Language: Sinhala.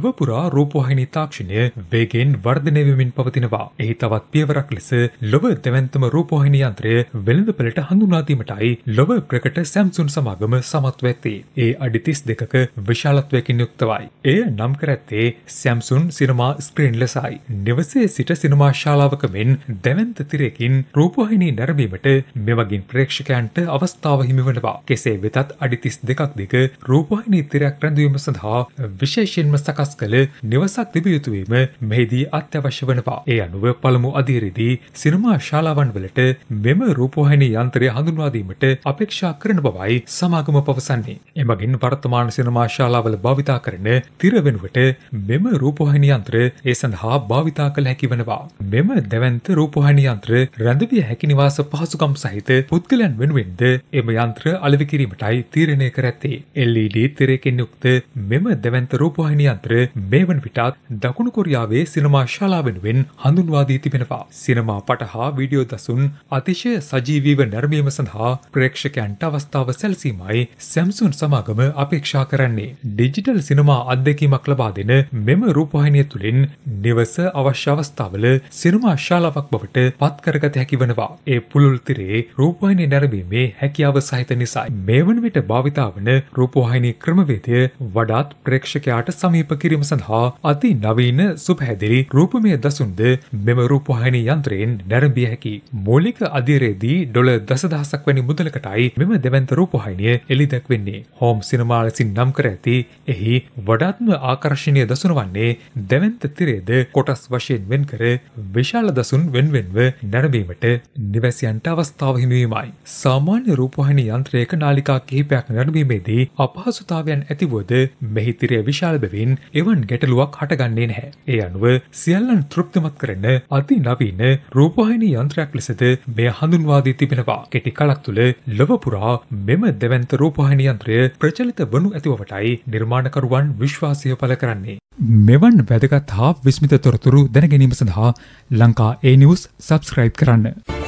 ලොවපුරා රූපවාහිනි තාක්ෂණය වේගෙන් වර්ධනය වෙමින් පවතිනවා. එහි තවත් පියවරක් ලෙස ලොව දෙවන්තම රූපවාහිනි යන්ත්‍රය වෙළඳපළට හඳුනාදීමටයි ලොව ක්‍රිකට සැම්සුන් සමාගම සමත්ව ඇත්තේ. ඒ අඩි 32ක විශාලත්වයකින් යුක්තවයි. එය නම් කර ඇත්තේ සැම්සුන් සිනමා ස්ක්‍රීන් ලෙසයි. නිවසේ සිට සිනමා ශාලාවක මෙන් දැවන්ත තිරයකින් රූපවාහිනී නැරඹීමට මෙවගින් ප්‍රේක්ෂකයන්ට අවස්ථාව හිමිවනවා. කෙසේ වෙතත් අඩි 32ක් දිග රූපවාහිනී තිරයක් රැඳවීම සඳහා විශේෂයෙන්ම සකස් සකස් කළ නිවසක් තිබිය යුතුවීම මෙහිදී අත්‍යවශ්‍ය වනවා. ඒ අනුව පළමු අධීරදී සිනමා ශාලාවන් වලට මෙම රූපෝහිනී යන්ත්‍රය හඳුන්වාදීමට අපේක්ෂා කරන බවයි සමාගම පවසන්නේ. එමගින් වර්තමාන සිනමා ශාලාවල භාවිතා කරන තිර වෙනුවට මෙම රූපෝහිනී යන්ත්‍රය ඒ සඳහා භාවිතා කළ හැකි වනවා. මෙම දැවන්ත රූපෝහිනී යන්ත්‍ර රැඳවිය හැකි නිවාස පහසුකම් සහිත පුද්ගලයන් වෙනුවෙන්ද එම යන්ත්‍ර අලෙවි කිරීමටයි තීරණය කර ඇත්තේ. LED තිරයකින් යුක්ත මෙම දැවන්ත රූපවාහිනියන් අතර මේ වන විටත් දකුණු කොරියාවේ සිනමා ශාලා වෙනුවෙන් හඳුන්වා දී තිබෙනවා. සිනමා පට හා වීඩියෝ දසුන් අතිශය සජීවීව නැරඹීම සඳහා ප්‍රේක්ෂකයන්ට අවස්ථාව සැලසීමයි සැම්සුන් සමාගම අපේක්ෂා කරන්නේ. ඩිජිටල් සිනමා අත්දැකීමක් ලබා දෙන මෙම රූපවාහිනිය තුළින් නිවස අවශ්‍ය අවස්ථාවල සිනමා ශාලාවක් බවට පත් කරගත හැකි වනවා. ඒ පුළුල් තිරේ රූපවාහිනිය නැරඹීමේ හැකියාව සහිත නිසායි. මේ වන විට භාවිතා වන රූපවාහිනී ක්‍රමවේදය වඩාත් ප්‍රේක්ෂකයාට සමීප ශිල්ප කිරීම සඳහා අති නවීන සුපහැදිලි රූපමය දසුන්ද මෙම රූපවාහිනී යන්ත්‍රයෙන් නැරඹිය හැකි. මූලික අධිරේදී ඩොලර් දසදහසක් වැනි මුදලකටයි මෙම දෙවන්ත රූපවාහිනිය එළිදැක් වෙන්නේ. හෝම් සිනමා ලෙසින් නම් කර ඇති එහි වඩාත්ම ආකර්ශණීය දසුන වන්නේ දෙවන්ත තිරේද කොටස් වශයෙන් වෙන් කර විශාල දසුන් වෙන්වෙන්ව නැරඹීමට නිවැසියන්ට අවස්ථාව හිමිවීමයි. සාමාන්‍ය රූපවාහිනී යන්ත්‍රයක නාලිකා කිහිපයක් නැරඹීමේදී අපහසුතාවයන් ඇතිවුවද මෙහි තිරය විශාල බැවින් එවන් ගැටලුවක් හටගන්නේ නැහැ. ඒ අනුව සියල්ලන් තෘප්තිමත් කරන අති නවීන රූපවාහිනී යන්ත්‍රයක් ලෙසද මෙය හඳුන්වා දී තිබෙනවා. කෙටි කලක් තුළ ලොව පුරා මෙම දෙවන්ත රූපවාහිනී යන්ත්‍රය ප්‍රචලිත වනු ඇති බවටයි නිර්මාණකරුවන් විශ්වාසය පළ කරන්නේ. මෙවන් වැදගත් හා විස්මිත තොරතුරු දැනගැනීම සඳහා ලංකා ඒ නිවුස් සබස්ක්‍රයිබ් කරන්න.